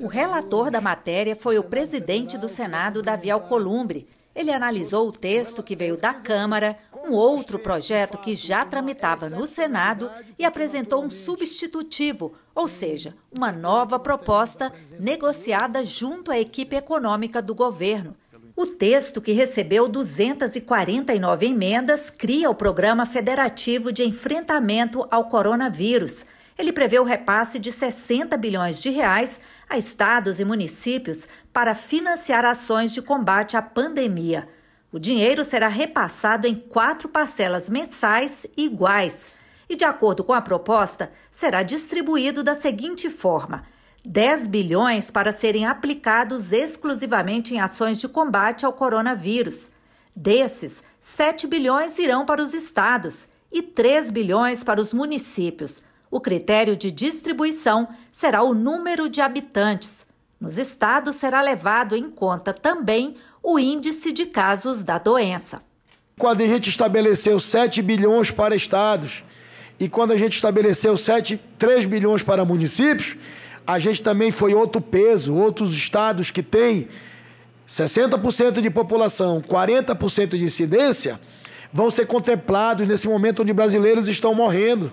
O relator da matéria foi o presidente do Senado, Davi Alcolumbre. Ele analisou o texto que veio da Câmara, um outro projeto que já tramitava no Senado e apresentou um substitutivo, ou seja, uma nova proposta negociada junto à equipe econômica do governo. O texto, que recebeu 249 emendas, cria o Programa Federativo de Enfrentamento ao Coronavírus. Ele prevê o repasse de 60 bilhões de reais a estados e municípios para financiar ações de combate à pandemia. O dinheiro será repassado em quatro parcelas mensais iguais e, de acordo com a proposta, será distribuído da seguinte forma: 10 bilhões para serem aplicados exclusivamente em ações de combate ao coronavírus. Desses, 7 bilhões irão para os estados e 3 bilhões para os municípios o critério de distribuição será o número de habitantes. Nos estados será levado em conta também o índice de casos da doença. Quando a gente estabeleceu 7 bilhões para estados e quando a gente estabeleceu 7, 3 bilhões para municípios, a gente também foi outro peso, outros estados que têm 60% de população, 40% de incidência, vão ser contemplados nesse momento onde brasileiros estão morrendo.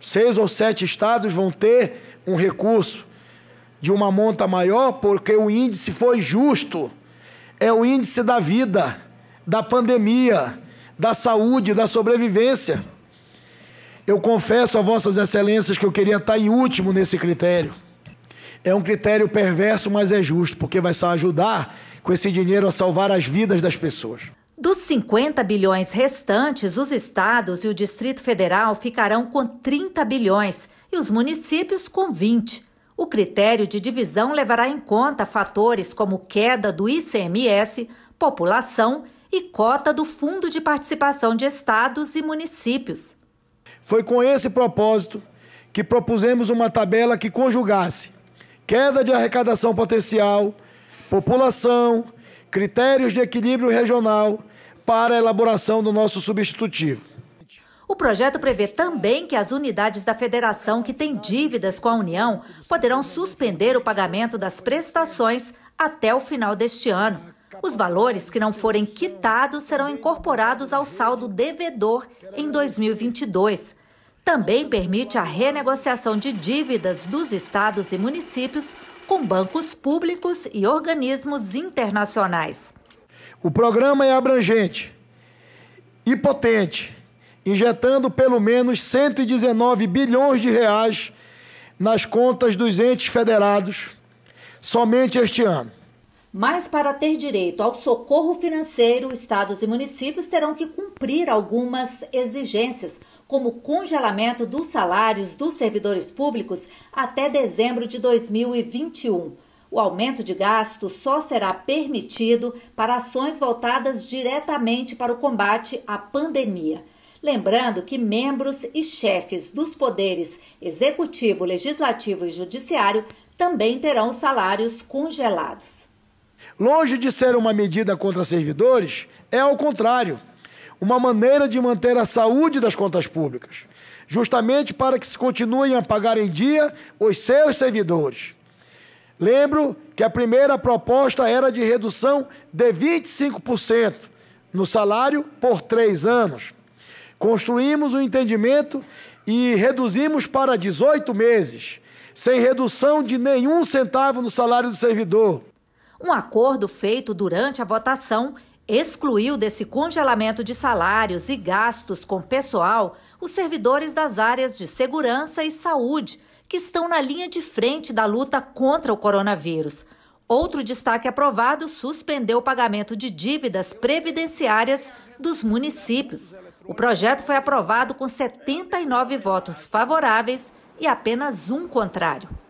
Seis ou sete estados vão ter um recurso de uma monta maior porque o índice foi justo. É o índice da vida, da pandemia, da saúde, da sobrevivência. Eu confesso a vossas excelências que eu queria estar em último nesse critério. É um critério perverso, mas é justo, porque vai ajudar com esse dinheiro a salvar as vidas das pessoas. Dos 50 bilhões restantes, os estados e o Distrito Federal ficarão com 30 bilhões e os municípios com 20. O critério de divisão levará em conta fatores como queda do ICMS, população e cota do Fundo de Participação de Estados e Municípios. Foi com esse propósito que propusemos uma tabela que conjugasse queda de arrecadação potencial, população, critérios de equilíbrio regional para a elaboração do nosso substitutivo. O projeto prevê também que as unidades da federação que têm dívidas com a União poderão suspender o pagamento das prestações até o final deste ano. Os valores que não forem quitados serão incorporados ao saldo devedor em 2022. Também permite a renegociação de dívidas dos estados e municípios com bancos públicos e organismos internacionais. O programa é abrangente e potente, injetando pelo menos 119 bilhões de reais nas contas dos entes federados somente este ano. Mas para ter direito ao socorro financeiro, estados e municípios terão que cumprir algumas exigências, como congelamento dos salários dos servidores públicos até dezembro de 2021. O aumento de gasto só será permitido para ações voltadas diretamente para o combate à pandemia. Lembrando que membros e chefes dos poderes executivo, legislativo e judiciário também terão salários congelados. Longe de ser uma medida contra servidores, é ao contrário, uma maneira de manter a saúde das contas públicas, justamente para que se continuem a pagar em dia os seus servidores. Lembro que a primeira proposta era de redução de 25% no salário por três anos. Construímos o um entendimento e reduzimos para 18 meses, sem redução de nenhum centavo no salário do servidor. Um acordo feito durante a votação excluiu desse congelamento de salários e gastos com pessoal os servidores das áreas de segurança e saúde que estão na linha de frente da luta contra o coronavírus. Outro destaque aprovado suspendeu o pagamento de dívidas previdenciárias dos municípios. O projeto foi aprovado com 79 votos favoráveis e apenas um contrário.